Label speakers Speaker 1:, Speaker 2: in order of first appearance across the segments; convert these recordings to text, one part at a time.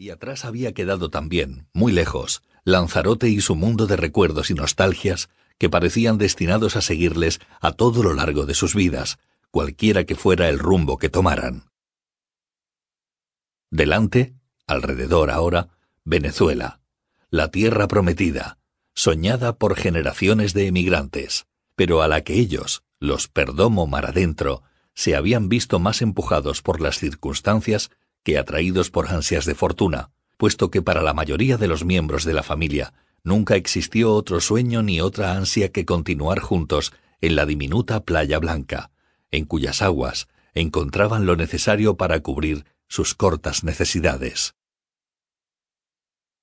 Speaker 1: Y atrás había quedado también, muy lejos, Lanzarote y su mundo de recuerdos y nostalgias que parecían destinados a seguirles a todo lo largo de sus vidas, cualquiera que fuera el rumbo que tomaran. Delante, alrededor ahora, Venezuela, la tierra prometida, soñada por generaciones de emigrantes, pero a la que ellos, los Perdomo mar adentro, se habían visto más empujados por las circunstancias que atraídos por ansias de fortuna, puesto que para la mayoría de los miembros de la familia nunca existió otro sueño ni otra ansia que continuar juntos en la diminuta playa blanca, en cuyas aguas encontraban lo necesario para cubrir sus cortas necesidades.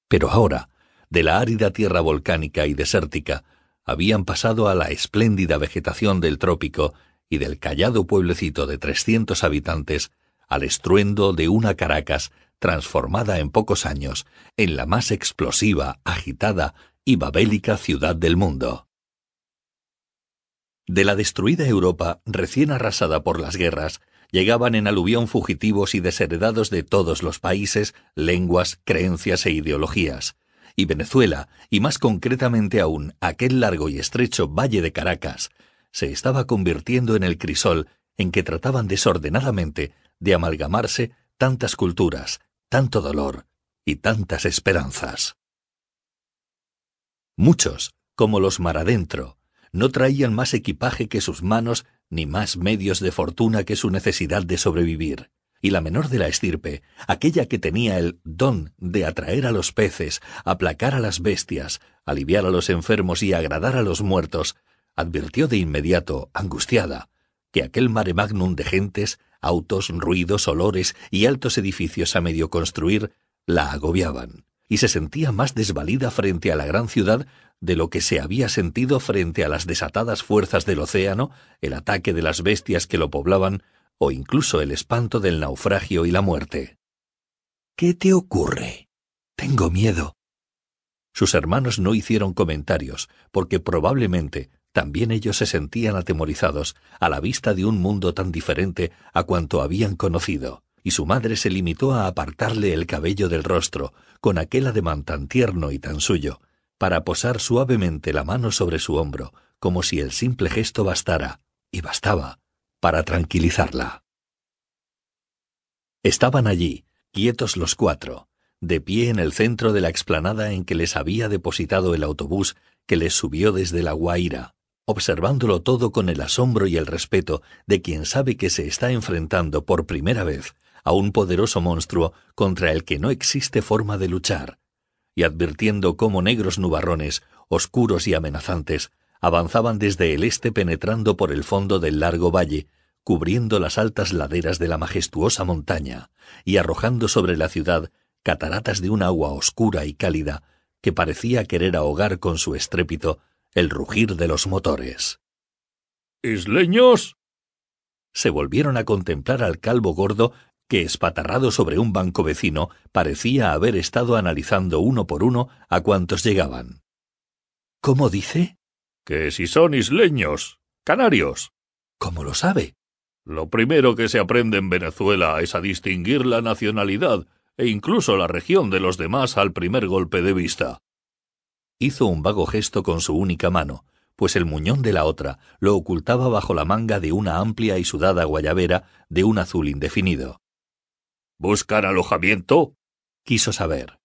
Speaker 1: Pero ahora, de la árida tierra volcánica y desértica, habían pasado a la espléndida vegetación del trópico y del callado pueblecito de trescientos habitantes al estruendo de una Caracas transformada en pocos años en la más explosiva, agitada y babélica ciudad del mundo. De la destruida Europa, recién arrasada por las guerras, llegaban en aluvión fugitivos y desheredados de todos los países, lenguas, creencias e ideologías. Y Venezuela, y más concretamente aún aquel largo y estrecho valle de Caracas, se estaba convirtiendo en el crisol en que trataban desordenadamente de amalgamarse tantas culturas, tanto dolor y tantas esperanzas. Muchos, como los maradentro, no traían más equipaje que sus manos ni más medios de fortuna que su necesidad de sobrevivir. Y la menor de la estirpe, aquella que tenía el don de atraer a los peces, aplacar a las bestias, aliviar a los enfermos y agradar a los muertos, advirtió de inmediato, angustiada, que aquel mare magnum de gentes autos, ruidos, olores y altos edificios a medio construir la agobiaban, y se sentía más desvalida frente a la gran ciudad de lo que se había sentido frente a las desatadas fuerzas del océano, el ataque de las bestias que lo poblaban, o incluso el espanto del naufragio y la muerte. ¿Qué te ocurre? Tengo miedo. Sus hermanos no hicieron comentarios, porque probablemente también ellos se sentían atemorizados a la vista de un mundo tan diferente a cuanto habían conocido, y su madre se limitó a apartarle el cabello del rostro, con aquel ademán tan tierno y tan suyo, para posar suavemente la mano sobre su hombro, como si el simple gesto bastara, y bastaba, para tranquilizarla. Estaban allí, quietos los cuatro, de pie en el centro de la explanada en que les había depositado el autobús que les subió desde la Guaira, observándolo todo con el asombro y el respeto de quien sabe que se está enfrentando por primera vez a un poderoso monstruo contra el que no existe forma de luchar, y advirtiendo cómo negros nubarrones, oscuros y amenazantes, avanzaban desde el este penetrando por el fondo del largo valle, cubriendo las altas laderas de la majestuosa montaña, y arrojando sobre la ciudad cataratas de un agua oscura y cálida que parecía querer ahogar con su estrépito el rugir de los motores. ¿Isleños? Se volvieron a contemplar al calvo gordo que, espatarrado sobre un banco vecino, parecía haber estado analizando uno por uno a cuantos llegaban. ¿Cómo dice? Que si son isleños, canarios. ¿Cómo lo sabe? Lo primero que se aprende en Venezuela es a distinguir la nacionalidad e incluso la región de los demás al primer golpe de vista. Hizo un vago gesto con su única mano, pues el muñón de la otra lo ocultaba bajo la manga de una amplia y sudada guayabera de un azul indefinido. ¿Buscan alojamiento? quiso saber.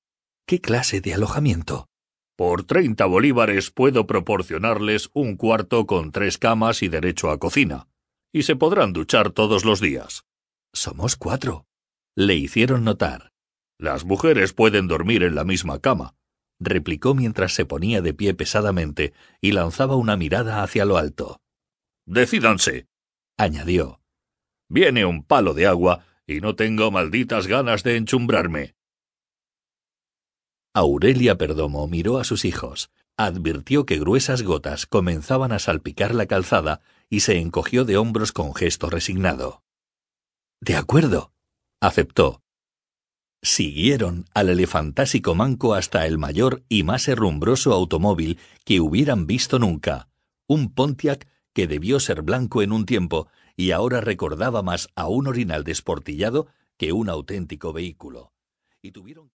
Speaker 1: ¿Qué clase de alojamiento? Por treinta bolívares puedo proporcionarles un cuarto con tres camas y derecho a cocina, y se podrán duchar todos los días. Somos cuatro. Le hicieron notar. Las mujeres pueden dormir en la misma cama, replicó mientras se ponía de pie pesadamente y lanzaba una mirada hacia lo alto. Decídanse, añadió. Viene un palo de agua y no tengo malditas ganas de enchumbrarme. Aurelia Perdomo miró a sus hijos, advirtió que gruesas gotas comenzaban a salpicar la calzada y se encogió de hombros con gesto resignado. De acuerdo, aceptó. Siguieron al elefantásico manco hasta el mayor y más herrumbroso automóvil que hubieran visto nunca, un Pontiac que debió ser blanco en un tiempo y ahora recordaba más a un orinal desportillado que un auténtico vehículo. Y tuvieron